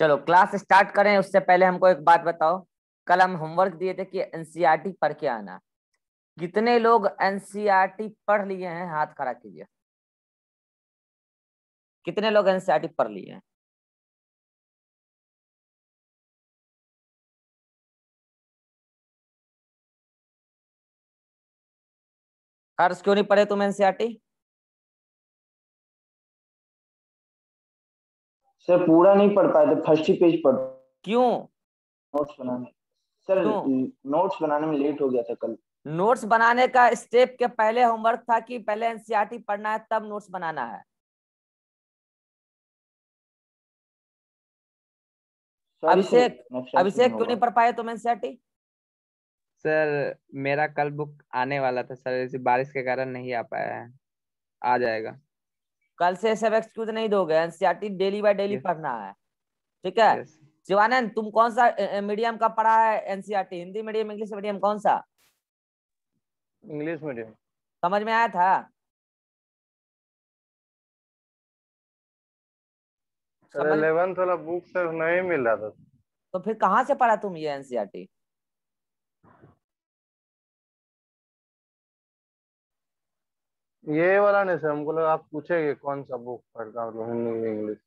चलो class start करें उससे पहले हमको एक बात बताओ कल हम होमवर्क दिए थे कि एनसीईआरटी e पढ़ के आना कितने लोग एनसीईआरटी e पढ़ लिए हैं हाथ खड़ा कीजिए कितने लोग एनसीईआरटी e पढ़ लिए हैं हर्ष क्यों नहीं पढ़े तुम एनसीईआरटी सर पूरा नहीं पढ़ पाए थे फर्स्ट ही पेज पढ़ क्यों नोट्स बनाने सर नोट्स बनाने में लेट हो गया था कल नोट्स बनाने का स्टेप के पहले होमवर्क था कि पहले एनसीईआरटी पढ़ना है तब नोट्स बनाना है अभिषेक अभिषेक क्यों नहीं पढ़ पाए तुम एनसीईआरटी सर मेरा कल बुक आने वाला था सर इसी बारिश के कारण नहीं आ पाया है आ जाएगा कल से सब एक्सक्यूज नहीं दोगे एनसीआरटी डेली बाय डेली पढ़ना है ठीक है शिवानंद तुम कौन सा मीडियम का पढ़ा है NCERT e Hindi medium English medium कौन सा इंग्लिश मीडियम समझ में आया था सर इलेवेंथ वाला बुक सर नहीं मिल रहा था तो फिर कहाँ से पढ़ा तुम ये एनसीआरटी ये वाला नहीं सर हमको आप पूछेंगे कौन सा बुक पढ़ता हूँ हिंदी इंग्लिश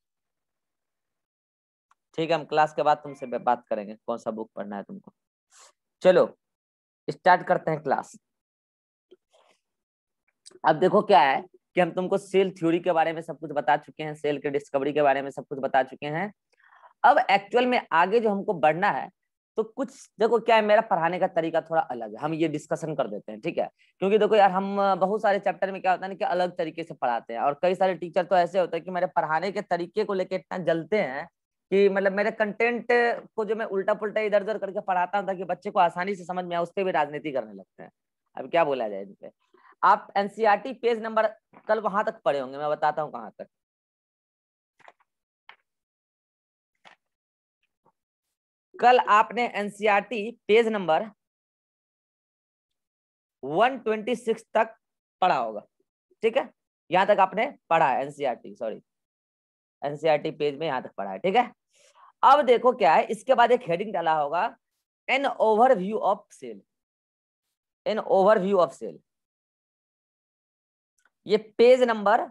ठीक है हम क्लास के बाद तुमसे बात करेंगे कौन सा बुक पढ़ना है तुमको चलो स्टार्ट करते हैं क्लास अब देखो क्या है कि हम तुमको सेल थ्योरी के बारे में सब कुछ बता चुके हैं सेल के डिस्कवरी के बारे में सब कुछ बता चुके हैं अब एक्चुअल में आगे जो हमको बढ़ना है तो कुछ देखो क्या है मेरा पढ़ाने का तरीका थोड़ा अलग है हम ये डिस्कशन कर देते हैं ठीक है क्योंकि देखो यार हम बहुत सारे चैप्टर में क्या होता है ना कि अलग तरीके से पढ़ाते हैं और कई सारे टीचर तो ऐसे होते हैं कि मेरे पढ़ाने के तरीके को लेकर इतना जलते हैं कि मतलब मेरे कंटेंट को जो मैं उल्टा पुलटा इधर उधर करके पढ़ाता हूँ ताकि बच्चे को आसानी से समझ में आए उस पर भी राजनीति करने लगते हैं अब क्या बोला जाए इन पे आप एनसीआरटी पेज नंबर कल वहां तक पढ़े होंगे मैं बताता हूँ कहाँ तक कल आपने एनसीईआरटी e पेज नंबर 126 तक पढ़ा होगा ठीक है यहां तक आपने पढ़ा है एनसीईआरटी सॉरी एनसीईआरटी पेज में यहां तक पढ़ा है ठीक है अब देखो क्या है इसके बाद एक हेडिंग डाला होगा an overview of cell an overview of cell ये पेज नंबर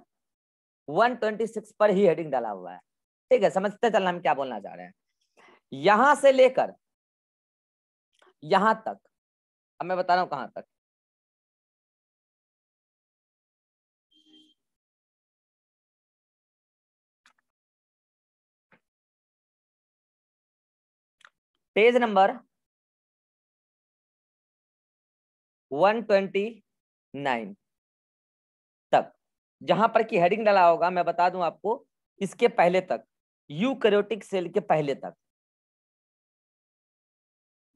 126 पर ही हेडिंग डाला हुआ है ठीक है समझते चलना हम क्या बोलना चाह रहे हैं यहां से लेकर यहां तक अब मैं बता रहा हूं कहां तक page number one twenty nine तक जहां पर की हेडिंग डाला होगा मैं बता दूं आपको इसके पहले तक यूकैरियोटिक सेल के पहले तक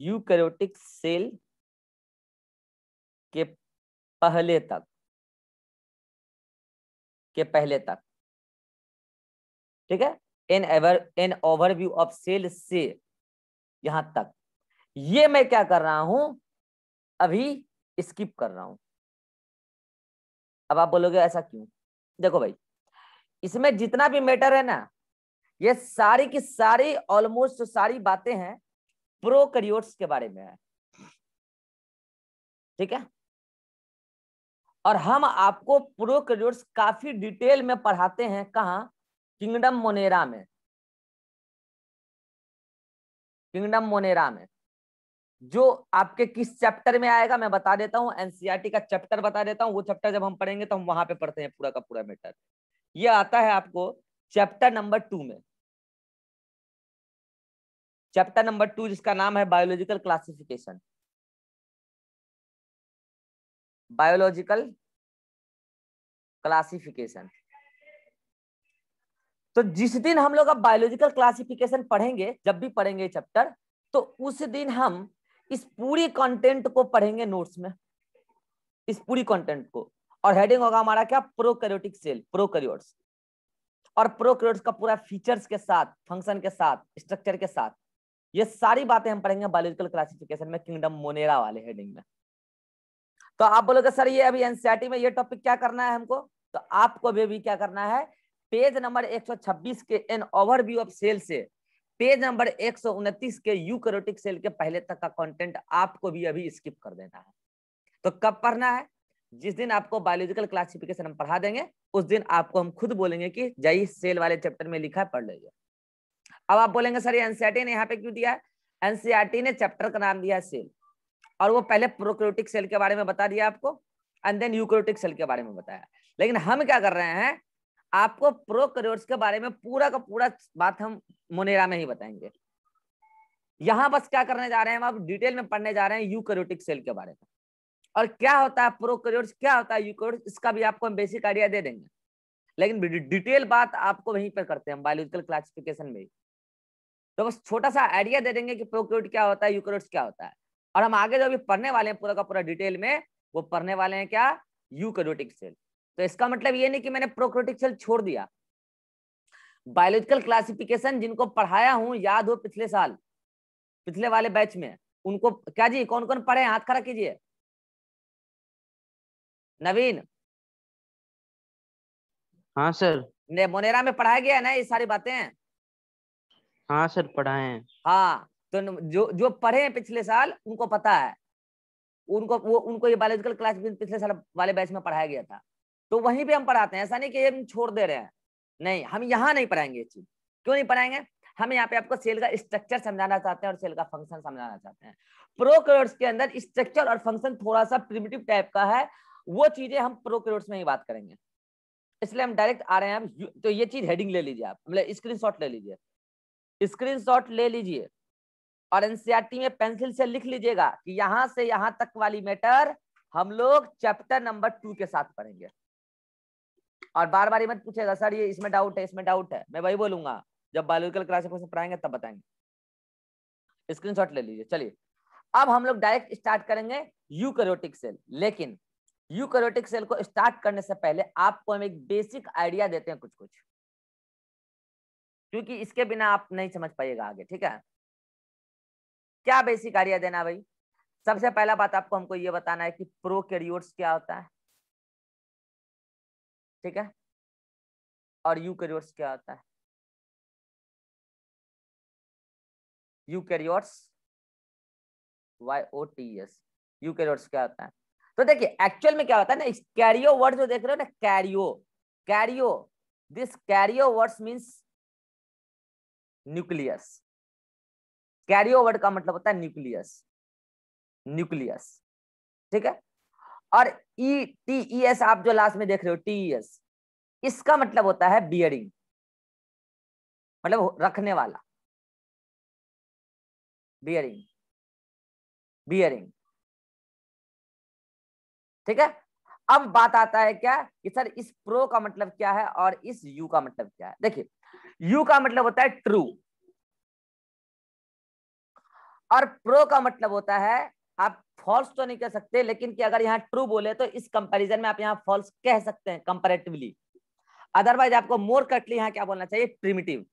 यूकैरियोटिक सेल के पहले तक के पहले तक ठीक है an ever an overview of cell से यहां तक ये मैं क्या कर रहा हूं अभी स्किप कर रहा हूं अब आप बोलोगे ऐसा क्यों देखो भाई इसमें जितना भी मैटर है ना ये सारी की सारी ऑलमोस्ट सारी बातें हैं प्रोकैरियोट्स के बारे में है ठीक है और हम आपको प्रोकैरियोट्स काफी डिटेल में पढ़ाते हैं कहा किंगडम मोनेरा में किंगडम मोनेरा में जो आपके किस चैप्टर में आएगा मैं बता देता हूं एनसीईआरटी e का चैप्टर बता देता हूँ वो चैप्टर जब हम पढ़ेंगे तो हम वहां पे पढ़ते हैं पूरा का पूरा मैटर यह आता है आपको चैप्टर नंबर टू में चैप्टर नंबर टू जिसका नाम है बायोलॉजिकल क्लासिफिकेशन बायोलॉजिकल क्लासिफिकेशन तो जिस दिन हम लोग अब बायोलॉजिकल क्लासिफिकेशन पढ़ेंगे जब भी पढ़ेंगे चैप्टर तो उस दिन हम इस पूरी कंटेंट को पढ़ेंगे नोट्स में इस पूरी कंटेंट को और हेडिंग होगा हमारा क्या प्रोकैरियोटिक सेल प्रोकैरियोट्स और प्रोकैरियोट्स का पूरा फीचर्स के साथ फंक्शन के साथ स्ट्रक्चर के साथ ये सारी बातें हम पढ़ेंगे बायोलॉजिकल क्लासिफिकेशन में किंगडम मोनेरा वाले हेडिंग में तो आप बोलोगे सर ये अभी एनसीआरटी e में ये टॉपिक क्या करना है हमको तो आपको भी भी क्या करना है पेज नंबर 126 के एन ओवरव्यू ऑफ सेल से पेज नंबर 129 के यूकैरियोटिक सेल के पहले तक का कंटेंट आपको भी अभी स्किप कर देना है तो कब पढ़ना है जिस दिन आपको बायोलॉजिकल क्लासिफिकेशन हम पढ़ा देंगे उस दिन आपको हम खुद बोलेंगे कि जय सेल वाले चैप्टर में लिखा है पढ़ लीजिए अब आप बोलेंगे सर एनसीआरटी e ने यहाँ पे क्यों दिया है एनसीआरटी e ने चैप्टर का नाम दिया सेल और वो पहले प्रोक्रोटिक सेल के बारे में बता दिया आपको एंड देन यूक्रोटिक सेल के बारे में बताया लेकिन हम क्या कर रहे हैं आपको प्रोकैरियोट्स के बारे में पूरा का पूरा बात हम मोनेरा में ही बताएंगे यहां बस क्या करने जा रहे हैं हम आप डिटेल में पढ़ने जा रहे हैं यूक्रोटिक सेल के बारे में और क्या होता है प्रोकैरियोट्स क्या होता है यूक्रोट इसका भी आपको हम बेसिक आइडिया दे देंगे लेकिन डिटेल बात आपको वहीं पर करते हैं बायोलॉजिकल क्लासिफिकेशन में तो बस छोटा सा आइडिया दे देंगे कि प्रोक्यूट क्या होता है यूक्रोट्स क्या होता है और हम आगे जो अभी पढ़ने वाले हैं पूरा का पूरा डिटेल में वो पढ़ने वाले हैं क्या यूक्रोटिक सेल तो इसका मतलब ये नहीं कि मैंने प्रोक्रोटिक सेल छोड़ दिया बायोलॉजिकल क्लासिफिकेशन जिनको पढ़ाया हूँ याद हो पिछले साल पिछले वाले बैच में उनको क्या जी कौन कौन पढ़े हाथ खड़ा कीजिए नवीन हाँ सर मोनेरा में पढ़ाया गया है ना ये सारी बातें हाँ सर पढ़ाए हैं हाँ तो जो जो पढ़े हैं पिछले साल उनको पता है उनको वो उनको ये बायोलॉजिकल क्लास पिछले साल वाले बैच में पढ़ाया गया था तो वहीं पे हम पढ़ाते हैं ऐसा नहीं कि हम छोड़ दे रहे हैं नहीं हम यहाँ नहीं पढ़ाएंगे ये चीज क्यों नहीं पढ़ाएंगे हम यहाँ पे आपको सेल का स्ट्रक्चर समझाना चाहते हैं और सेल का फंक्शन समझाना चाहते हैं प्रोक्योर्ट्स के अंदर स्ट्रक्चर और फंक्शन थोड़ा सा प्रिमिटिव टाइप का है वो चीजें हम प्रोक्योर्ट्स में ही बात करेंगे इसलिए हम डायरेक्ट आ रहे हैं तो ये चीज हेडिंग ले लीजिए आप मतलब स्क्रीन ले लीजिए स्क्रीनशॉट ले लीजिए और एनसीआरटी e में पेंसिल से लिख लीजिएगा कि यहां से यहां तक वाली मैटर हम लोग चैप्टर नंबर टू के साथ पढ़ेंगे और बार बार ये मत पूछेगा सर ये इसमें डाउट है इसमें डाउट है मैं वही बोलूंगा जब बायोलॉजिकल क्लास पढ़ाएंगे तब बताएंगे स्क्रीनशॉट ले लीजिए चलिए अब हम लोग डायरेक्ट स्टार्ट करेंगे यूकैरियोटिक सेल लेकिन यूकैरियोटिक सेल को स्टार्ट करने से पहले आपको हम एक बेसिक आइडिया देते हैं कुछ कुछ क्योंकि इसके बिना आप नहीं समझ पाएगा आगे ठीक है क्या बेसिक आइडिया देना भाई सबसे पहला बात आपको हमको ये बताना है कि प्रोकैरियोट्स क्या होता है ठीक है और यूकैरियोट्स क्या होता है eukaryotes Y O T S eukaryotes क्या होता है तो देखिए एक्चुअल में क्या होता है ना कैरियो वर्ड जो देख रहे हो ना karyo karyo this karyo words means nucleus karyo word का मतलब होता है न्यूक्लियस न्यूक्लियस ठीक है और ई टी ई एस आप जो लास्ट में देख रहे हो टी ई एस इसका मतलब होता है बियरिंग मतलब रखने वाला बियरिंग बियरिंग ठीक है अब बात आता है क्या कि सर इस प्रो का मतलब क्या है और इस यू का मतलब क्या है देखिए यू का मतलब होता है ट्रू और प्रो का मतलब होता है आप फॉल्स तो नहीं कह सकते लेकिन कि अगर यहां ट्रू बोले तो इस कंपैरिजन में आप यहां फॉल्स कह सकते हैं कंपेरेटिवली अदरवाइज आपको मोर कटली यहां क्या बोलना चाहिए प्रिमिटिव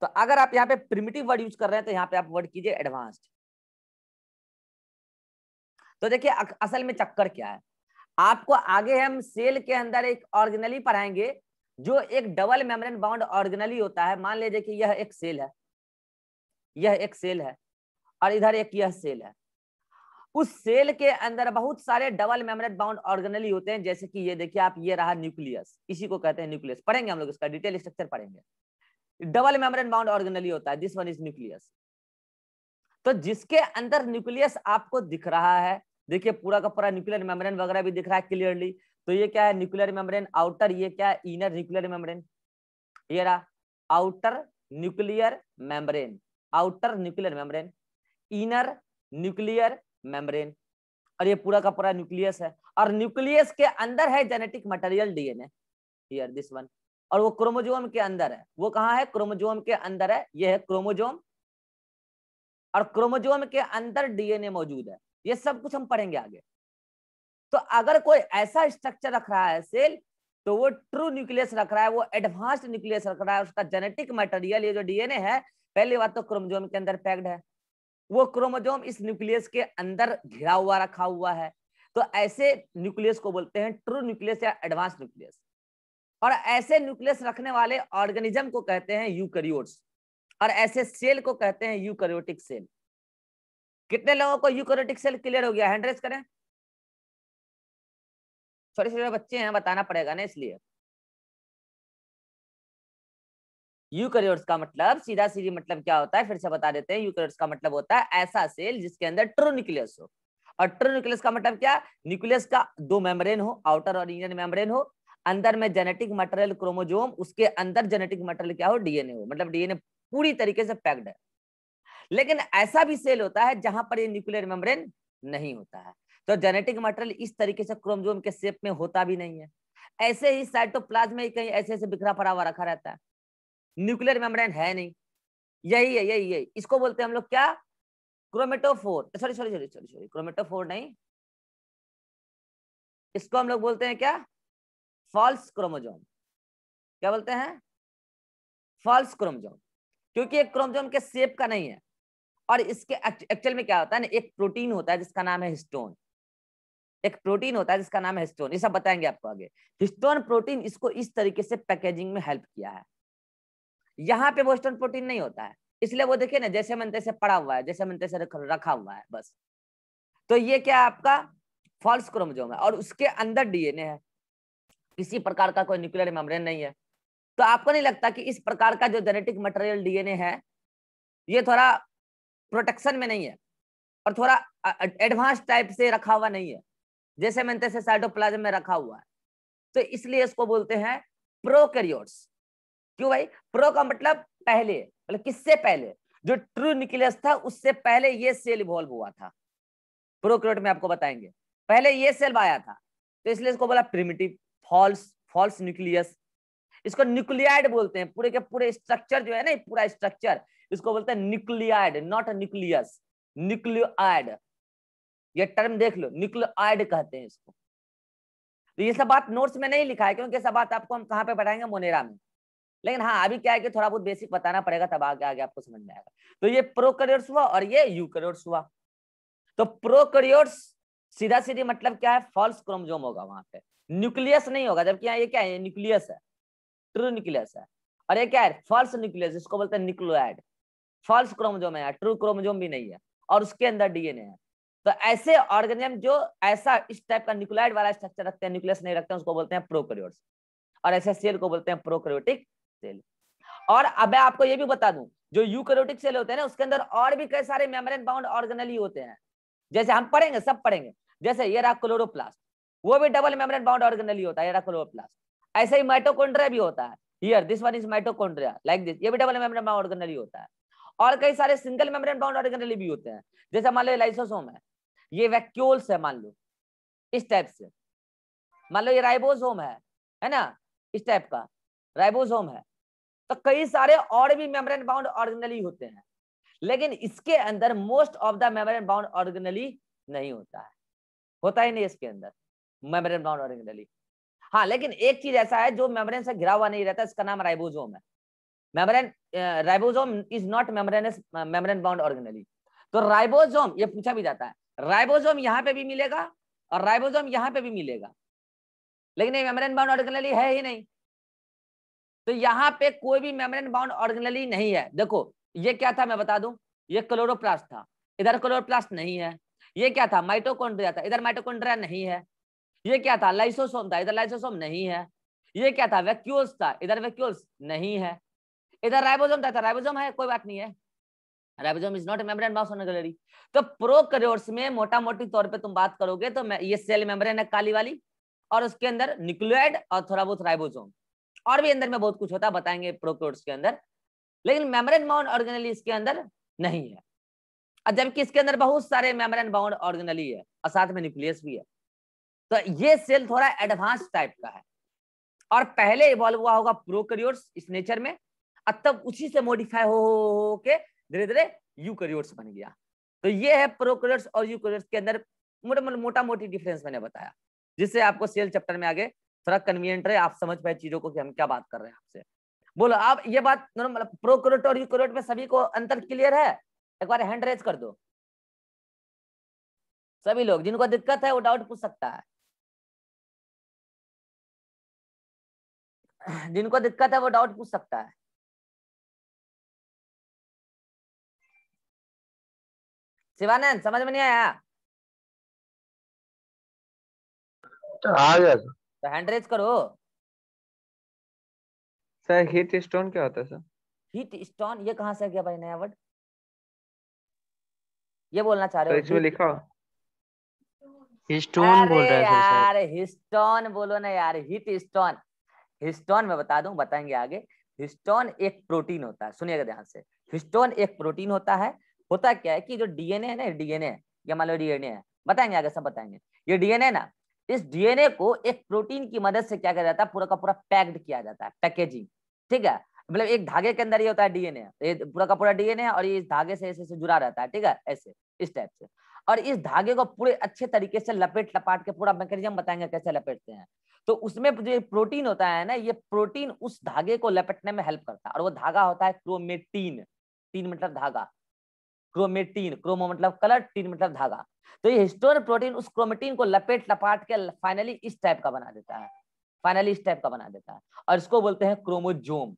तो अगर आप यहां पे प्रिमिटिव वर्ड यूज कर रहे हैं तो यहां पे आप वर्ड कीजिए एडवांस्ड तो देखिए असल में चक्कर क्या है आपको आगे हम सेल के अंदर एक ऑरिजिनली पढ़ाएंगे जो एक डबल मेम्ब्रेन बाउंड ऑर्गेनली होता है मान लीजिए कि यह एक सेल है यह एक सेल है और इधर एक यह सेल है उस सेल के अंदर बहुत सारे डबल मेम्ब्रेन बाउंड ऑर्गेनली होते हैं जैसे कि ये देखिए आप ये रहा न्यूक्लियस इसी को कहते हैं न्यूक्लियस पढ़ेंगे हम लोग इसका डिटेल स्ट्रक्चर पढ़ेंगे डबल मेम्ब्रेन बाउंड ऑर्गेनली होता है दिस वन इज न्यूक्लियस तो जिसके अंदर न्यूक्लियस आपको दिख रहा है देखिए पूरा का पूरा न्यूक्लियर मेम्ब्रेन वगैरह भी दिख रहा है क्लियरली तो ये क्या है न्यूक्लियर मेम्ब्रेन आउटर ये क्या है इनर न्यूक्लियर मेम्ब्रेन ये रहा outer nuclear membrane outer nuclear membrane inner nuclear membrane और ये पूरा का पूरा न्यूक्लियस है और न्यूक्लियस के अंदर है genetic material DNA here this one और वो क्रोमोजोम के अंदर है वो कहाँ है क्रोमोजोम के अंदर है ये है क्रोमोजोम और क्रोमोजोम के अंदर डीएनए मौजूद है ये सब कुछ हम पढ़ेंगे आगे तो अगर कोई ऐसा स्ट्रक्चर रख रहा है सेल तो वो ट्रू न्यूक्लियस रख रहा है वो एडवांस्ड न्यूक्लियस रख रहा है उसका जेनेटिक मटेरियल ये जो डीएनए है पहली बात तो क्रोमोजोम के अंदर पैक्ड है वो क्रोमोजोम इस न्यूक्लियस के अंदर घिरा हुआ रखा हुआ है तो ऐसे न्यूक्लियस को बोलते हैं ट्रू न्यूक्लियस या एडवांस न्यूक्लियस और ऐसे न्यूक्लियस रखने वाले ऑर्गेनिज्म को कहते हैं यूकैरियोट्स और ऐसे सेल को कहते हैं यूकैरियोटिक सेल कितने लोगों को यूकैरियोटिक सेल क्लियर हो गया हैंड रेस करें छोटे छोटे बच्चे हैं बताना पड़ेगा ना इसलिए यूकैरियोट्स का मतलब सीधा सीधी मतलब क्या होता है फिर से बता देते हैं यूकैरियोट्स का मतलब होता है ऐसा सेल जिसके अंदर ट्रू न्यूक्लियस हो और ट्रू न्यूक्लियस का मतलब क्या न्यूक्लियस का दो मेम्ब्रेन हो आउटर और इनर मेम्ब्रेन हो अंदर में जेनेटिक मटेरियल क्रोमोजोम उसके अंदर जेनेटिक मटेरियल क्या हो डीएनए हो मतलब डीएनए पूरी तरीके से पैक्ड है लेकिन ऐसा भी सेल होता है जहां पर ये न्यूक्लियर मेम्ब्रेन नहीं होता है तो जेनेटिक मटेरियल इस तरीके से क्रोमजोम के शेप में होता भी नहीं है ऐसे ही साइटोप्लाज्म में कहीं ऐसे ऐसे बिखरा पड़ा हुआ रखा रहता है न्यूक्लियर मेम्ब्रेन है नहीं यही है यही है इसको बोलते हैं हम लोग क्या chromatophore sorry sorry sorry sorry sorry chromatophore नहीं इसको हम लोग बोलते हैं क्या फॉल्स क्रोमोजोम क्या बोलते हैं फॉल्स क्रोमोजोम क्योंकि एक क्रोमोजोम के शेप का नहीं है और इसके एक्चुअल में क्या होता है ना एक प्रोटीन होता है जिसका नाम है हिस्टोन एक प्रोटीन होता है जिसका नाम है हिस्टोन ये सब बताएंगे आपको आगे हिस्टोन प्रोटीन इसको इस तरीके से पैकेजिंग में हेल्प किया है यहाँ पे वो हिस्टोन प्रोटीन नहीं होता है इसलिए वो देखिए ना जैसे मन से पड़ा हुआ है जैसे मन तैसे रखा हुआ है बस तो ये क्या आपका फॉल्स क्रोमोजोम है और उसके अंदर डीएनए है किसी प्रकार का कोई न्यूक्लियर मेम्ब्रेन नहीं है तो आपको नहीं लगता कि इस प्रकार का जो जेनेटिक मटेरियल डीएनए है ये थोड़ा प्रोटेक्शन में नहीं है और थोड़ा एडवांस टाइप से रखा हुआ नहीं है जैसे मैंने तैसे साइटोप्लाज्म में रखा हुआ है तो इसलिए इसको बोलते हैं प्रोकैरियोट्स क्यों भाई प्रो का मतलब पहले मतलब किससे पहले जो ट्रू न्यूक्लियस था उससे पहले ये सेल इवॉल्व हुआ था प्रोक्रियोट में आपको बताएंगे पहले ये सेल आया था तो इसलिए इसको बोला प्रिमिटिव फॉल्स फॉल्स न्यूक्लियस इसको न्यूक्लियाइड बोलते हैं पूरे के पूरे स्ट्रक्चर जो है ना पूरा स्ट्रक्चर इसको बोलते हैं न्यूक्लियाइड नॉट न्यूक्लियस न्यूक्लियोइड ये टर्म देख लो न्यूक्लियोइड कहते हैं इसको तो ये सब बात नोट्स में नहीं लिखा है क्योंकि सब बात आपको हम कहाँ पे पढ़ाएंगे मोनेरा में लेकिन हाँ अभी क्या है कि थोड़ा बहुत बेसिक बताना पड़ेगा तब आगे आगे आपको समझ में आएगा तो ये प्रोकरियोट्स हुआ और ये यूकरियोट्स हुआ तो प्रोकरियोट्स सीधा सीधी मतलब क्या है फॉल्स क्रोमजोम होगा वहां पे न्यूक्लियस नहीं होगा जबकि यहाँ ये क्या है न्यूक्लियस है ट्रू न्यूक्लियस है और ये क्या है फॉल्स न्यूक्लियस इसको बोलते हैं न्यूक्लियोइड फॉल्स क्रोमजोम है ट्रू क्रोमोजोम भी नहीं है और उसके अंदर डीएनए है तो ऐसे ऑर्गेनिज्म जो ऐसा इस टाइप का न्यूक्लाइड वाला स्ट्रक्चर रखते हैं न्यूक्लियस नहीं रखते हैं उसको बोलते हैं प्रोकैरियोट्स और ऐसे सेल को बोलते हैं प्रोकैरियोटिक सेल और अब मैं आपको ये भी बता दूं जो यूकैरियोटिक सेल होते हैं ना उसके अंदर और भी कई सारे मेम्ब्रेन बाउंड ऑर्गेनली होते हैं जैसे हम पढ़ेंगे सब पढ़ेंगे जैसे ये रहा क्लोरोप्लास्ट वो भी डबल मेम्ब्रेन बाउंड ऑर्गेनली होता है ये रहा क्लोरोप्लास्ट ऐसे ही माइटोकॉन्ड्रिया भी होता है here this one is mitochondria like this ये भी डबल मेम्ब्रेन बाउंड ऑर्गेनली होता है और कई सारे सिंगल मेम्ब्रेन बाउंड ऑर्गेनली भी होते हैं जैसे मान लो लाइसोसोम है ये वैक्यूल्स है मान लो इस टाइप से मान लो ये राइबोसोम है है ना इस टाइप का राइबोसोम है तो कई सारे और भी मेम्ब्रेन बाउंड ऑर्गेनली होते हैं लेकिन इसके अंदर most of the membrane bound organelle नहीं होता है होता ही नहीं इसके अंदर मेम्ब्रेन बाउंड ऑर्गेनली हाँ लेकिन एक चीज ऐसा है जो मेम्ब्रेन से घिरा हुआ नहीं रहता इसका नाम राइबोसोम है membrane ribosome is not membranous membrane bound organelle तो राइबोसोम ये पूछा भी जाता है राइबोसोम यहाँ पे भी मिलेगा और राइबोसोम यहाँ पे भी मिलेगा लेकिन ये मेम्ब्रेन बाउंड ऑर्गेनली है ही नहीं तो यहाँ पे कोई भी मेम्ब्रेन बाउंड ऑर्गेनली नहीं है देखो ये क्या था मैं बता दू ये क्लोरोप्लास्ट था इधर क्लोरोप्लास्ट नहीं है ये क्या था माइटोकॉन्ड्रिया था इधर माइटोकॉन्ड्रिया नहीं है ये क्या था लाइसोसोम था इधर लाइसोसोम नहीं है ये क्या था वैक्यूल्स था इधर वैक्यूल्स नहीं है इधर राइबोसोम था तो राइबोसोम है कोई बात नहीं है ribosome is not a membrane bound cell gallery तो प्रोकैरियोट्स में मोटा मोटी तौर पे तुम बात करोगे तो ये सेल मेम्ब्रेन है काली वाली और उसके अंदर न्यूक्लियोइड और थोड़ा बहुत राइबोसोम और भी अंदर में बहुत कुछ होता है बताएंगे प्रोकैरियोट्स के अंदर लेकिन मेम्ब्रेन बाउंड ऑर्गेनली इसके अंदर नहीं है और जबकि इसके अंदर बहुत सारे मेम्ब्रेन बाउंड ऑर्गेनली है और साथ में न्यूक्लियस भी है तो ये सेल थोड़ा एडवांस टाइप का है और पहले इवॉल्व हुआ होगा प्रोकैरियोट्स इस नेचर में अब तब उसी से मॉडिफाई हो, हो, हो के धीरे धीरे यूकैरियोट्स बन गया तो ये है प्रोकैरियोट्स और यूकैरियोट्स के अंदर मोटा मोटा मोटी डिफरेंस मैंने बताया जिससे आपको सेल चैप्टर में आगे थोड़ा कन्वीनियंट रहे आप समझ पाए चीजों को कि हम क्या बात कर रहे हैं आपसे बोलो आप ये बात नॉर्मल मतलब प्रोक्रोट और यूक्रोट में सभी को अंतर क्लियर है एक बार हैंड रेज कर दो सभी लोग जिनको दिक्कत है वो डाउट पूछ सकता है जिनको दिक्कत है वो डाउट पूछ सकता है शिवानंद समझ में नहीं आया तो हैंड रेज तो करो सर हीट स्टोन क्या होता है सर हीट स्टोन ये कहाँ से गया भाई नया वर्ड ये बोलना चाह रहे हो इसमें लिखा हिस्टोन बोल रहा है यार हिस्टोन बोलो ना यार हिट स्टोन हिस्टोन मैं बता दूं बताएंगे आगे हिस्टोन एक प्रोटीन होता है सुनिएगा ध्यान से हिस्टोन एक प्रोटीन होता है होता क्या है कि जो डीएनए है ना डीएनए ये मान लो डीएनए है बताएंगे आगे सब बताएंगे ये डीएनए ना इस डीएनए को एक प्रोटीन की मदद से क्या किया जाता है पूरा का पूरा पैक्ड किया जाता है पैकेजिंग ठीक है मतलब एक धागे के अंदर ये होता है डीएनए ये पूरा का पूरा डीएनए और ये इस धागे से ऐसे जुड़ा रहता है ठीक है ऐसे इस टाइप से और इस धागे को पूरे अच्छे तरीके से लपेट लपाट के पूरा मैकेनिज्म बताएंगे कैसे लपेटते हैं तो उसमें जो प्रोटीन होता है ना ये प्रोटीन उस धागे को लपेटने में हेल्प करता है और वो धागा होता है क्रोमेटीन तीन मीटर मतलब धागा क्रोमेटीन क्रोमो मतलब कलर टीन मतलब धागा तो ये हिस्टोन प्रोटीन उस क्रोमेटीन को लपेट लपाट के फाइनली इस टाइप का बना देता है फाइनली इस टाइप का बना देता है और इसको बोलते हैं क्रोमोजोम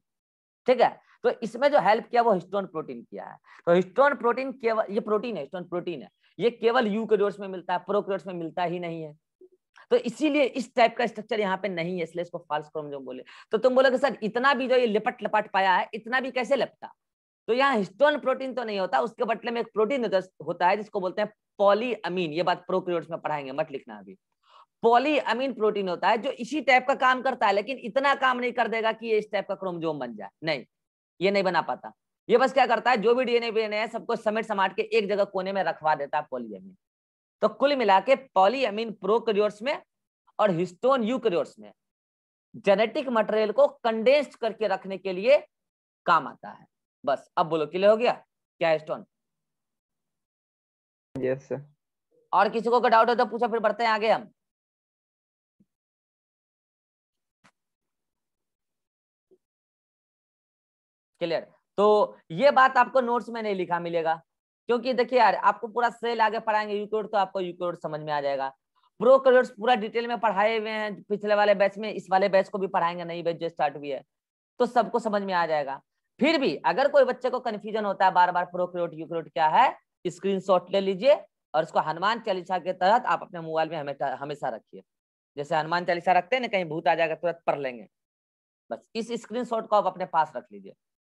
ठीक है तो इसमें जो हेल्प किया वो हिस्टोन प्रोटीन किया है तो हिस्टोन प्रोटीन केवल ये प्रोटीन है हिस्टोन प्रोटीन है ये केवल यू के में मिलता है प्रोक्रोट्स में मिलता ही नहीं है तो इसीलिए इस टाइप का स्ट्रक्चर यहाँ पे नहीं है इसलिए इसको फॉल्स क्रोमोजोम बोले तो तुम बोलोगे सर इतना भी जो ये लिपट लपट पाया है इतना भी कैसे लपटा तो यहाँ हिस्टोन प्रोटीन तो नहीं होता उसके बटले में एक प्रोटीन होता है जिसको बोलते हैं पॉलीअमीन ये बात प्रोक्रियोट्स में पढ़ाएंगे मत लिखना अभी पॉलीअमीन प्रोटीन होता है जो इसी टाइप का काम करता है लेकिन इतना काम नहीं कर देगा कि ये इस टाइप का क्रोमजोम बन जाए नहीं ये नहीं बना पाता ये बस क्या करता है जो भी डीएनए वीएनए है सबको समेट समाट के एक जगह कोने में रखवा देता है पॉलीअमीन तो कुल मिला के पॉलीअमीन प्रोक्रियोट्स में और हिस्टोन यूक्रियोट्स में जेनेटिक मटेरियल को कंडेंस्ड करके रखने के लिए काम आता है बस अब बोलो क्लियर हो गया क्या स्टोन यस yes, और किसी को डाउट हो तो पूछो फिर बढ़ते हैं आगे हम क्लियर तो ये बात आपको नोट्स में नहीं लिखा मिलेगा क्योंकि देखिए यार आपको पूरा सेल आगे पढ़ाएंगे यूक्रोड तो आपको यूक्रोड समझ में आ जाएगा प्रो करोड पूरा डिटेल में पढ़ाए हुए हैं पिछले वाले बैच में इस वाले बैच को भी पढ़ाएंगे नई बैच जो स्टार्ट हुई है तो सबको समझ में आ जाएगा फिर भी अगर कोई बच्चे को कंफ्यूजन होता है बार बार प्रोक्रियोट यूक्रोट क्या है स्क्रीनशॉट ले लीजिए और इसको हनुमान चालीसा के तहत आप अपने मोबाइल में हमेशा हमेशा रखिए जैसे हनुमान चालीसा रखते हैं ना कहीं भूत आ जाएगा तुरंत पढ़ लेंगे बस इस स्क्रीनशॉट को आप अपने पास रख लीजिए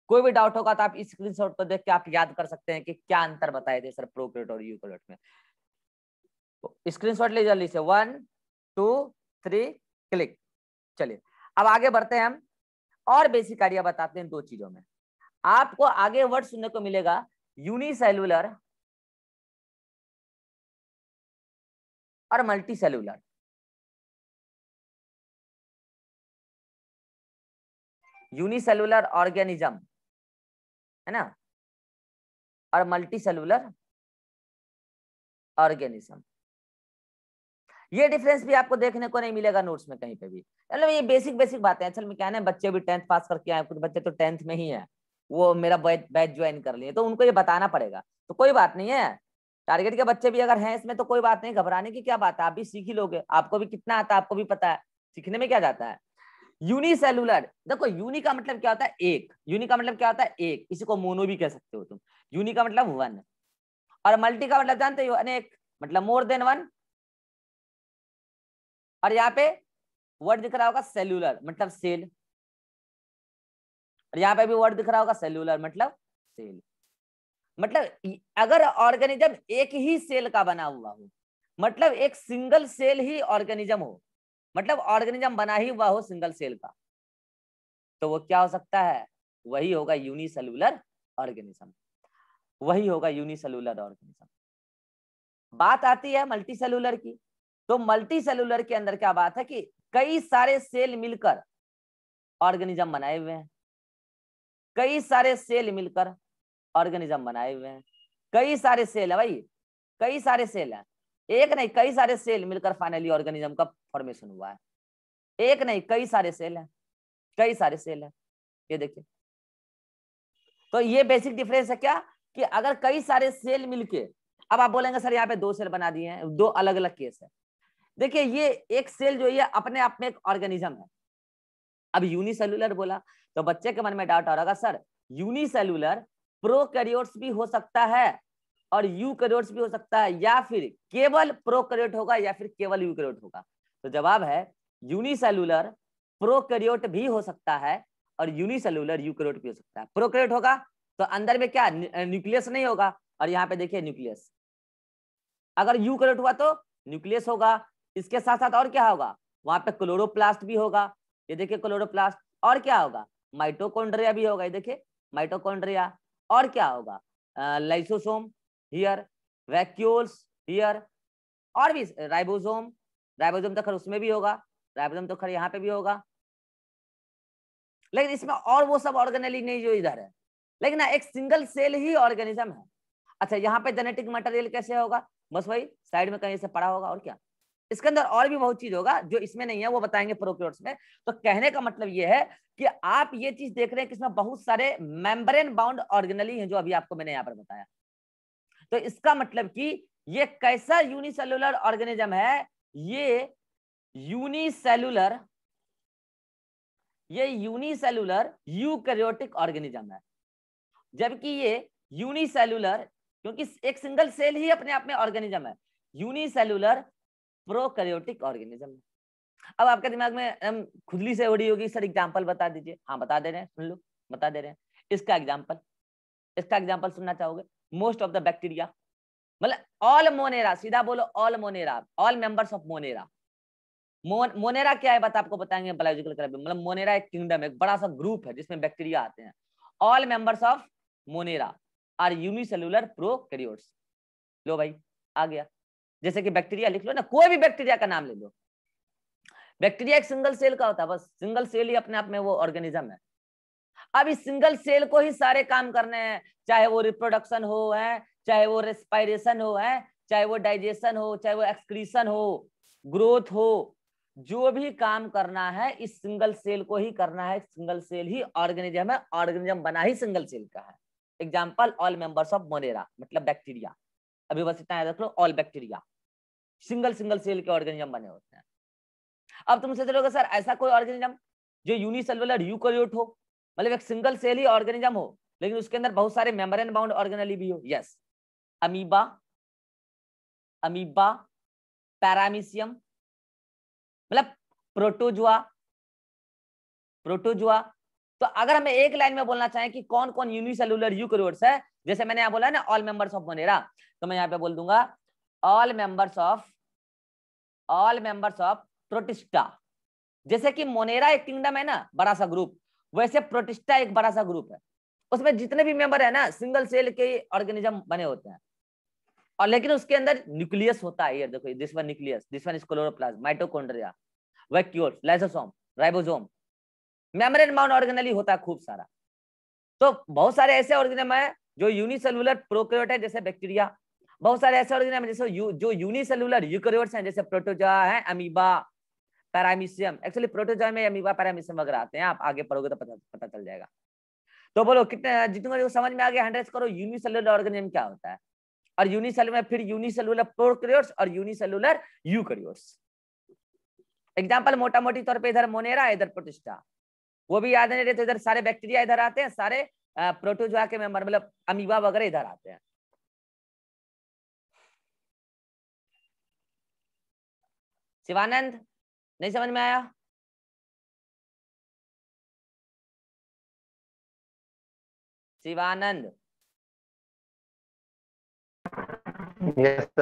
कोई भी डाउट होगा तो आप इस शॉट को देख के आप याद कर सकते हैं कि क्या अंतर बताए थे सर प्रोक्रेट और यूक्रोट में स्क्रीन शॉट लीजिए जल्दी से वन टू थ्री क्लिक चलिए अब आगे बढ़ते हैं हम और बेसिक आइडिया बताते हैं दो चीजों में आपको आगे वर्ड सुनने को मिलेगा यूनिसेलुलर और मल्टी सेलुलर यूनिसेलुलर ऑर्गेनिज्म है ना और मल्टी सेलुलर ऑर्गेनिज्म ये डिफरेंस भी आपको देखने को नहीं मिलेगा नोट्स में कहीं पे भी मतलब ये बेसिक बेसिक बातें असल में क्या है बच्चे भी टेंथ पास करके आए कुछ बच्चे तो टेंथ में ही है वो मेरा बैच ज्वाइन कर लिए तो उनको ये बताना पड़ेगा तो कोई बात नहीं है टारगेट के बच्चे भी अगर हैं इसमें तो कोई बात नहीं घबराने की क्या बात है आप भी सीख ही लोगे आपको भी कितना आता है आपको भी पता है सीखने में क्या जाता है यूनिसेलुलर देखो यूनि का मतलब क्या होता है एक यूनि का मतलब क्या होता है एक इसी को मोनो भी कह सकते हो तुम यूनि का मतलब वन और मल्टी का मतलब जानते हो अनेक मतलब मोर देन वन और यहाँ पे वर्ड दिख रहा होगा सेलुलर मतलब सेल और यहाँ पे भी वर्ड दिख रहा होगा सेलुलर मतलब सेल मतलब अगर ऑर्गेनिज्म एक ही सेल का बना हुआ हो मतलब एक सिंगल सेल ही ऑर्गेनिज्म हो मतलब ऑर्गेनिज्म बना ही हुआ हो सिंगल सेल का तो वो क्या हो सकता है वही होगा यूनिसेलुलर ऑर्गेनिज्म वही होगा यूनिसेलुलर ऑर्गेनिज्म बात आती है मल्टीसेलुलर की तो मल्टी सेलुलर के अंदर क्या बात है कि कई सारे सेल मिलकर ऑर्गेनिज्म बनाए हुए हैं कई सारे सेल मिलकर ऑर्गेनिज्म बनाए हुए हैं कई सारे सेल है भाई कई सारे सेल हैं एक नहीं कई सारे सेल मिलकर फाइनली ऑर्गेनिज्म का फॉर्मेशन हुआ है एक नहीं कई सारे सेल हैं कई सारे सेल हैं ये देखिए तो ये बेसिक डिफरेंस है क्या कि अगर कई सारे सेल मिलके अब आप बोलेंगे सर यहाँ पे दो सेल बना दिए हैं दो अलग अलग केस है देखिए ये एक सेल जो है अपने आप में एक ऑर्गेनिज्म है अब यूनिसेलुलर बोला तो बच्चे के मन में डाउट आ रहा होगा सर यूनिसेलुलर प्रोकैरियोट्स भी हो सकता है और यूकैरियोट्स भी हो सकता है या फिर केवल प्रोकैरियोट होगा या फिर केवल यूकैरियोट होगा तो जवाब है यूनिसेलुलर प्रोकैरियोट भी हो सकता है और यूनिसेलुलर यूकैरियोट भी हो सकता है प्रोकैरियोट होगा तो अंदर में क्या न्यूक्लियस नहीं होगा और यहाँ पे देखिए न्यूक्लियस अगर यूकैरियोट हुआ तो न्यूक्लियस होगा इसके साथ साथ और क्या होगा वहां पे क्लोरोप्लास्ट भी होगा ये देखिए क्लोरोप्लास्ट और क्या होगा माइटोकॉन्ड्रिया भी होगा ये देखिए माइटोकॉन्ड्रिया और क्या होगा लाइसोसोम हियर वैक्यूल्स हियर और भी राइबोसोम राइबोसोम तो खैर उसमें भी होगा राइबोसोम तो खैर यहाँ पे भी होगा लेकिन इसमें और वो सब ऑर्गेनली नहीं जो इधर है लेकिन ना एक सिंगल सेल ही ऑर्गेनिज्म है अच्छा यहाँ पे जेनेटिक मटेरियल कैसे होगा बस वही साइड में कहीं से पड़ा होगा और क्या इसके अंदर और भी बहुत चीज होगा जो इसमें नहीं है वो बताएंगे प्रोक्योर्स में तो कहने का मतलब ये है कि आप ये चीज देख रहे हैं कि इसमें बहुत सारे मेम्ब्रेन बाउंड ऑर्गेनली हैं जो अभी आपको मैंने यहाँ पर बताया तो इसका मतलब कि ये कैसा यूनिसेलुलर ऑर्गेनिज्म है ये यूनिसेलुलर ये यूनिसेलुलर यूकैरियोटिक ऑर्गेनिज्म है जबकि ये यूनिसेलुलर क्योंकि एक सिंगल सेल ही अपने आप में ऑर्गेनिज्म है यूनिसेलुलर प्रोकैरियोटिक ऑर्गेनिज्म अब आपके दिमाग में हम खुदली से उड़ी होगी सर एग्जाम्पल बता दीजिए हाँ बता दे रहे हैं सुन लो बता दे रहे हैं इसका एग्जाम्पल इसका एग्जाम्पल सुनना चाहोगे मोस्ट ऑफ द बैक्टीरिया मतलब ऑल मोनेरा सीधा बोलो all Monera all members of Monera Monera क्या है बता आपको बताएंगे बायोलॉजिकल क्लब मतलब मोनेरा एक किंगडम है एक बड़ा सा ग्रुप है जिसमें बैक्टीरिया आते हैं all members of Monera are unicellular prokaryotes लो भाई आ गया जैसे कि बैक्टीरिया लिख लो ना कोई भी बैक्टीरिया का नाम ले लो बैक्टीरिया एक सिंगल सेल का होता है बस सिंगल सेल ही अपने आप में वो ऑर्गेनिज्म है अब इस सिंगल सेल को ही सारे काम करने हैं चाहे वो रिप्रोडक्शन हो है चाहे वो रेस्पायरेशन हो है चाहे वो डाइजेशन हो चाहे वो एक्सक्रीशन हो ग्रोथ हो जो भी काम करना है इस सिंगल सेल को ही करना है सिंगल सेल ही ऑर्गेनिज्म है ऑर्गेनिज्म बना ही सिंगल सेल का है example all members of Monera मतलब बैक्टीरिया अभी बस इतना रख लो all bacteria single single cell के ऑर्गेनिज्म बने होते हैं अब तुम सोच रहे सर ऐसा कोई ऑर्गेनिज्म जो यूनिसेलुलर यूकैरियोट हो मतलब एक सिंगल सेल ही ऑर्गेनिज्म हो लेकिन उसके अंदर बहुत सारे मेम्ब्रेन बाउंड ऑर्गेनली भी हो यस अमीबा अमीबा पैरामीसियम मतलब प्रोटोजुआ प्रोटोजुआ तो अगर हमें एक लाइन में बोलना चाहें कि कौन कौन यूनिसेलुलर यूकैरियोट्स है जैसे मैंने यहां बोला ना ऑल मेंबर्स ऑफ मोनेरा तो मैं यहां पे बोल दूंगा all members of all members of Protista जैसे कि मोनेरा एक किंगडम है ना बड़ा सा ग्रुप वैसे प्रोटिस्टा एक बड़ा सा ग्रुप है उसमें जितने भी मेंबर है ना सिंगल सेल के ऑर्गेनिज्म बने होते हैं और लेकिन उसके अंदर न्यूक्लियस होता है ये देखो this one nucleus this one is chloroplasm mitochondria vacuoles lysosome ribosome membrane mount organelle होता है खूब सारा तो बहुत सारे ऐसे ऑर्गेनिज्म है जो यूनिसेलुलर है जैसे बैक्टीरिया बहुत सारे ऐसे ऑर्गेनिज्म जैसे यू, जो यूनिसेलुलर यूकैरियोट्स हैं जैसे प्रोटोजोआ है अमीबा पैरामीशियम एक्चुअली प्रोटोजोआ में अमीबा पैरामीशियम वगैरह आते हैं आप आगे पढ़ोगे तो पता पता चल जाएगा तो बोलो कितने जितने को समझ में आ गया हंड्रेड करो यूनिसेलुलर ऑर्गेनिज्म क्या होता है और यूनिसेल में फिर यूनिसेलुलर प्रोकरियोट्स और यूनिसेलुलर यूकैरियोट्स एग्जाम्पल मोटा मोटी तौर पे इधर मोनेरा इधर प्रोटिस्टा वो भी याद नहीं रहते इधर सारे बैक्टीरिया इधर आते हैं सारे प्रोटोजोआ के मेंबर मतलब अमीबा वगैरह इधर आते हैं शिवानंद नहीं समझ में आया शिवानंद yes,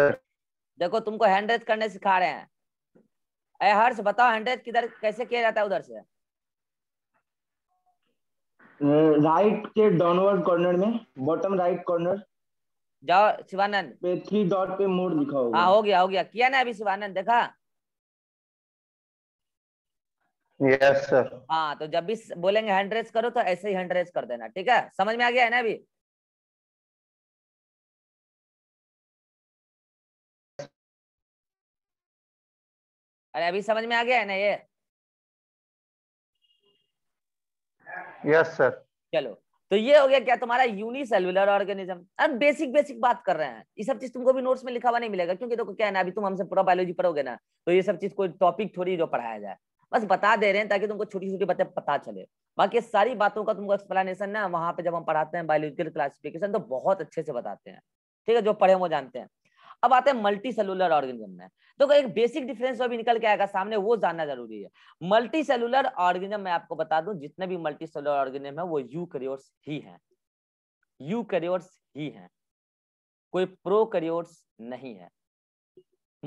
देखो तुमको हैंड करने सिखा रहे हैं अरे हर्ष बताओ हैंड रेज किधर कैसे किया जाता है उधर से राइट uh, के डाउनवर्ड कॉर्नर में बॉटम राइट कॉर्नर जाओ शिवानंद पे थ्री डॉट पे मोड लिखा होगा हाँ हो गया हो गया किया ना अभी शिवानंद देखा यस सर हाँ तो जब भी बोलेंगे हैंड रेस करो तो ऐसे ही हैंड रेस कर देना ठीक है समझ में आ गया है ना अभी अरे अभी समझ में आ गया है ना ये यस सर चलो तो ये हो गया क्या तुम्हारा यूनिसेलुलर ऑर्गेनिज्म अब बेसिक बेसिक बात कर रहे हैं ये सब चीज तुमको भी नोट्स में लिखा हुआ नहीं मिलेगा क्योंकि देखो तो क्या है ना अभी तुम हमसे पूरा बायोलॉजी पढ़ोगे ना तो ये सब चीज कोई टॉपिक थोड़ी जो पढ़ाया जाए बस बता दे रहे हैं ताकि तुमको छोटी छोटी बातें पता चले बाकी सारी बातों का तुमको एक्सप्लेनेशन ना वहाँ पे जब हम पढ़ाते हैं बायोलॉजिकल क्लासिफिकेशन तो बहुत अच्छे से बताते हैं ठीक है जो पढ़े वो जानते हैं अब आते हैं मल्टी सेलुलर ऑर्गेनिज्म में तो एक बेसिक डिफरेंस अभी निकल के आएगा सामने वो जानना जरूरी है मल्टी सेलुलर ऑर्गेनिज्म मैं आपको बता दूं जितने भी मल्टी सेलुलर ऑर्गेनिज्म है वो करियोर्स ही हैं करियोर्स ही हैं कोई करियोर्स नहीं है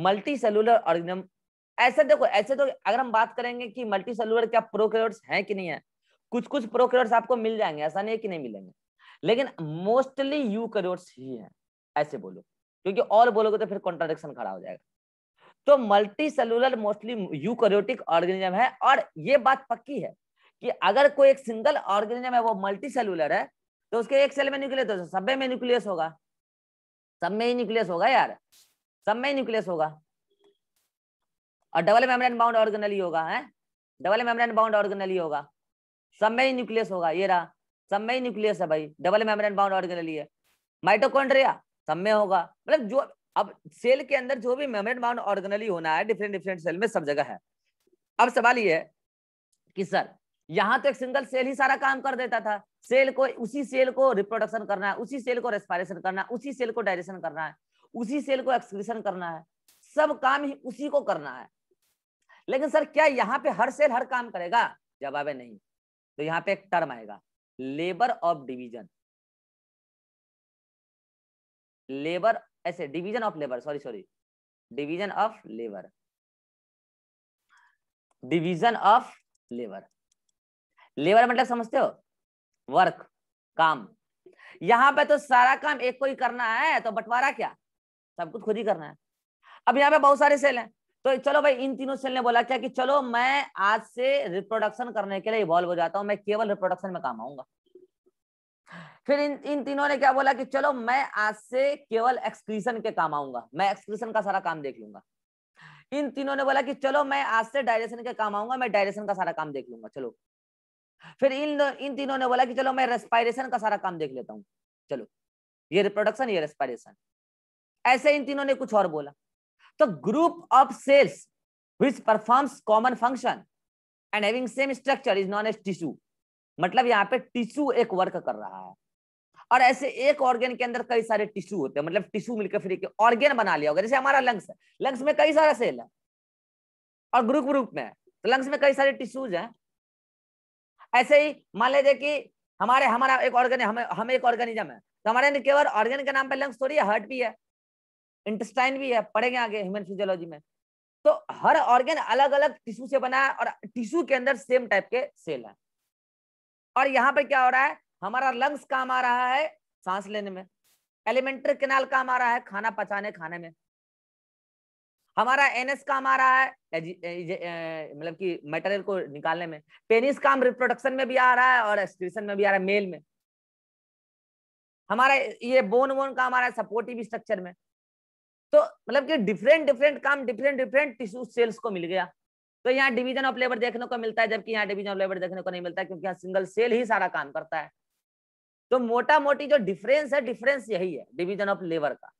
मल्टी सेलुलर ऑर्गेनिज्म ऐसे देखो ऐसे तो अगर हम बात करेंगे कि मल्टी सेलुलर क्या प्रोकैरियोट्स हैं कि नहीं है कुछ कुछ प्रोकैरियोट्स आपको मिल जाएंगे ऐसा नहीं है कि नहीं मिलेंगे लेकिन मोस्टली यूकैरियोट्स ही है ऐसे बोलो क्योंकि और बोलोगे तो फिर कॉन्ट्राडिक्शन खड़ा हो जाएगा तो multi cellular mostly eukaryotic organism है और ये बात पक्की है कि अगर कोई एक सिंगल ऑर्गेनिज्म है वो मल्टी सेलुलर है तो उसके एक सेल में न्यूक्लियस होगा तो सब में न्यूक्लियस होगा सब में ही न्यूक्लियस होगा यार सब में ही न्यूक्लियस होगा और डबल मेम्ब्रेन बाउंड ऑर्गेनल ही होगा है डबल मेम्ब्रेन बाउंड ऑर्गेनल ही होगा सब में ही न्यूक्लियस होगा ये रहा सब में ही न्यूक्लियस है भाई डबल मेम्ब्रेन बाउंड ऑर्गेनल ही है माइटोकॉन्ड्रिया सब में होगा मतलब जो अब सेल के अंदर जो भी मेम्ब्रेन बाउंड ऑर्गेनल ही होना है डिफरेंट डिफरेंट सेल में सब जगह है अब सवाल ये कि सर यहाँ तो एक सिंगल सेल ही सारा काम कर देता था सेल को उसी सेल को रिप्रोडक्शन करना है उसी सेल को रेस्पायरेशन करना है उसी सेल को डाइजेशन करना है उसी सेल को एक्सक्रीशन करना है सब काम ही उसी को करना है लेकिन सर क्या यहाँ पे हर सेल हर काम करेगा जवाब है नहीं तो यहाँ पे एक टर्म आएगा लेबर ऑफ डिवीजन लेबर ऐसे division of labour sorry sorry division of labour division of labour labour मतलब समझते हो वर्क काम यहाँ पे तो सारा काम एक को ही करना है तो बंटवारा क्या सब कुछ खुद ही करना है अब यहाँ पे बहुत सारे सेल हैं तो चलो भाई इन तीनों सेल ने बोला क्या कि चलो मैं आज से रिप्रोडक्शन करने के लिए इवॉल्व हो जाता हूं मैं केवल रिप्रोडक्शन में काम आऊंगा फिर इन इन तीनों ने क्या बोला कि चलो मैं आज से केवल एक्सक्रीशन के काम आऊंगा मैं एक्सक्रीशन का सारा काम देख लूंगा इन तीनों ने बोला कि चलो मैं आज से डायरेक्शन के काम आऊंगा मैं डायरेक्शन का सारा काम देख लूंगा चलो फिर इन इन तीनों ने बोला कि चलो मैं रेस्पायरेशन का सारा काम देख लेता हूँ चलो ये रिप्रोडक्शन ये रेस्पायरेशन ऐसे इन तीनों ने कुछ और बोला the तो group of cells which performs common function and having same structure is known as tissue मतलब यहाँ पे टिश्यू एक वर्क कर रहा है और ऐसे एक ऑर्गेन के अंदर कई सारे टिश्यू होते हैं मतलब टिश्यू मिलकर फिर एक ऑर्गेन बना लिया होगा जैसे हमारा लंग्स है लंग्स में कई सारा सेल है और ग्रुप ग्रुप में तो लंग्स में कई सारे टिश्यूज हैं ऐसे ही मान लीजिए कि हमारे हमारा एक ऑर्गेन हम हम एक ऑर्गेनिज्म है तो हमारे केवल ऑर्गेन के नाम पर लंग्स थोड़ी है हार्ट भी है इंटेस्टाइन भी है पढ़ेंगे आगे ह्यूमन फिजियोलॉजी में तो हर ऑर्गेन अलग अलग टिश्यू से बना है और टिश्यू के अंदर सेम टाइप के सेल है और यहाँ पे क्या हो रहा है हमारा लंग्स काम आ रहा है सांस लेने में एलिमेंट्री केनाल काम आ रहा है खाना पचाने खाने में हमारा एनएस काम आ रहा है मतलब कि मटेरियल को निकालने में पेनिस काम रिप्रोडक्शन में भी आ रहा है और एक्सक्रीशन में भी आ रहा है मेल में हमारा ये बोन वोन काम आ रहा है सपोर्टिव स्ट्रक्चर में तो मतलब कि डिफरेंट डिफरेंट काम डिफरेंट डिफरेंट टिश्यू सेल्स को मिल गया तो यहाँ डिवीजन ऑफ लेबर देखने को मिलता है जबकि यहाँ डिवीजन ऑफ लेबर देखने को नहीं मिलता क्योंकि यहाँ सिंगल सेल ही सारा काम करता है तो मोटा मोटी जो डिफरेंस है डिफरेंस यही है डिवीजन ऑफ लेबर का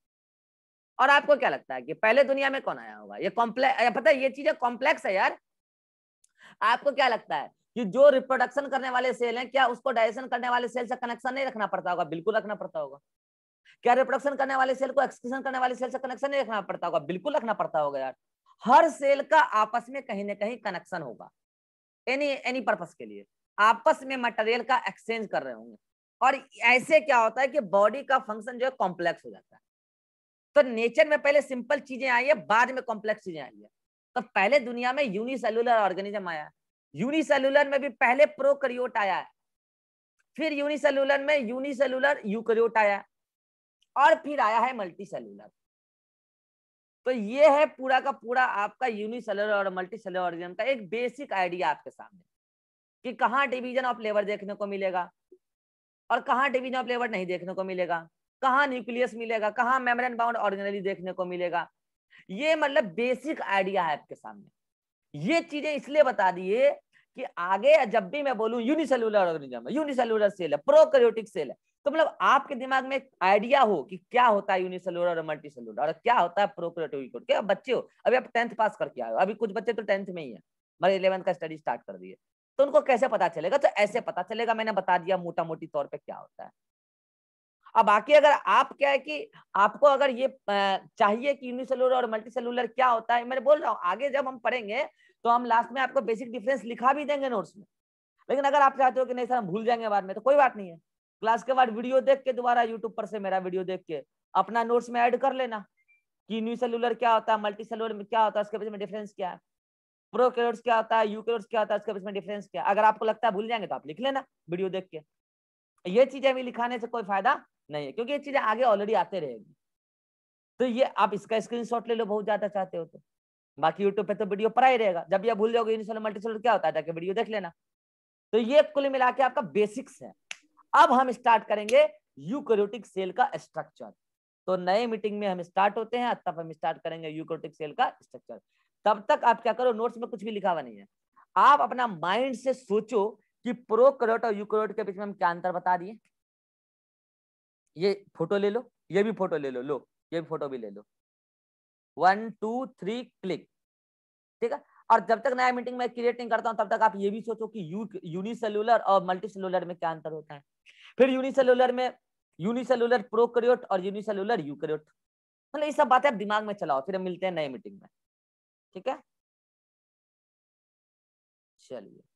और आपको क्या लगता है कि पहले दुनिया में कौन आया होगा ये कॉम्प्लेक्स पता है ये चीजें कॉम्प्लेक्स है यार आपको क्या लगता है कि जो रिप्रोडक्शन करने वाले सेल हैं क्या उसको डाइजेशन करने वाले सेल से कनेक्शन नहीं रखना पड़ता होगा बिल्कुल रखना पड़ता होगा क्या रिप्रोडक्शन करने वाले सेल को एक्सक्रीशन करने वाले सेल से कनेक्शन नहीं रखना पड़ता होगा बिल्कुल रखना पड़ता होगा यार हर सेल का आपस में कहीं ना कहीं कनेक्शन होगा एनी एनी पर्पस के लिए आपस में मटेरियल का एक्सचेंज कर रहे होंगे और ऐसे क्या होता है कि बॉडी का फंक्शन जो है कॉम्प्लेक्स हो जाता है तो नेचर में पहले सिंपल चीजें आई है बाद में कॉम्प्लेक्स चीजें आई है तो पहले दुनिया में यूनिसेलुलर ऑर्गेनिज्म आया यूनिसेलुलर में भी पहले प्रोकैरियोट आया है फिर यूनिसेलुलर में यूनिसेलुलर यूकैरियोट आया और फिर आया है मल्टी सेलुलर तो ये है पूरा का पूरा आपका यूनिसेलर और मल्टी सेलर ऑर्गेनिज्म का एक बेसिक आइडिया आपके सामने कि कहाँ डिवीजन ऑफ लेबर देखने को मिलेगा और कहाँ डिवीजन ऑफ लेबर नहीं देखने को मिलेगा कहाँ न्यूक्लियस मिलेगा कहाँ मेम्ब्रेन बाउंड ऑर्गेनली देखने को मिलेगा ये मतलब बेसिक आइडिया है आपके सामने ये चीजें इसलिए बता दिए कि आगे जब भी मैं बोलूं यूनिसेलुलर ऑर्गेनिज्म यूनिसेलुलर सेल है प्रोकैरियोटिक सेल है तो मतलब आपके दिमाग में एक आइडिया हो कि क्या होता है यूनिसेलुलर और मल्टीसेलुलर और क्या होता है प्रोक्रेटोविकोड क्या बच्चे हो अभी आप टेंथ पास करके आए हो अभी कुछ बच्चे तो टेंथ में ही है मगर इलेवंथ का स्टडी स्टार्ट कर दिए तो उनको कैसे पता चलेगा तो ऐसे पता चलेगा मैंने बता दिया मोटा मोटी तौर पर क्या होता है अब बाकी अगर आप क्या है कि आपको अगर ये चाहिए कि यूनिसेलुलर और मल्टीसेलुलर क्या होता है मैं बोल रहा हूँ आगे जब हम पढ़ेंगे तो हम लास्ट में आपको बेसिक डिफरेंस लिखा भी देंगे नोट्स में लेकिन अगर आप चाहते हो कि नहीं सर हम भूल जाएंगे बाद में तो कोई बात नहीं है क्लास के बाद वीडियो देख के दोबारा यूट्यूब पर से मेरा वीडियो देख के अपना नोट्स में ऐड कर लेना कि न्यू सेलुलर क्या होता है मल्टी सेलुलर में क्या होता है उसके बीच में डिफरेंस क्या है प्रो कैलोर्स क्या होता है यू कैलोर्स क्या होता है उसके बीच में डिफरेंस क्या है अगर आपको लगता है भूल जाएंगे तो आप लिख लेना वीडियो देख के ये चीजें भी लिखाने से कोई फायदा नहीं है क्योंकि ये चीजें आगे ऑलरेडी आते रहेगी तो ये आप इसका स्क्रीन ले लो बहुत ज्यादा चाहते हो तो बाकी यूट्यूब पे तो वीडियो पर ही रहेगा जब ये भूल जाओगे मल्टी सेलर क्या होता है जाके वीडियो देख लेना तो ये कुल मिला के आपका बेसिक्स है अब हम स्टार्ट करेंगे यूकोरियोटिक सेल का स्ट्रक्चर तो नए मीटिंग में हम स्टार्ट होते हैं तब हम स्टार्ट करेंगे यूकोरियोटिक सेल का स्ट्रक्चर तब तक आप क्या करो नोट्स में कुछ भी लिखा हुआ नहीं है आप अपना माइंड से सोचो कि प्रोकरोट और यूक्रोट के बीच में हम क्या अंतर बता दिए ये फोटो ले लो ये भी फोटो ले लो लो ये भी फोटो भी ले लो वन टू थ्री क्लिक ठीक है और जब तक नया मीटिंग में क्रिएट नहीं करता हूं तब तक आप ये भी सोचो कि यू यूनिसेलुलर और मल्टीसेलुलर में क्या अंतर होता है फिर यूनिसेलुलर में यूनिसेलुलर प्रोक्रियोट और यूनिसेलुलर यूकरियोट मतलब ये सब बातें आप दिमाग में चलाओ फिर मिलते हैं नए मीटिंग में ठीक है चलिए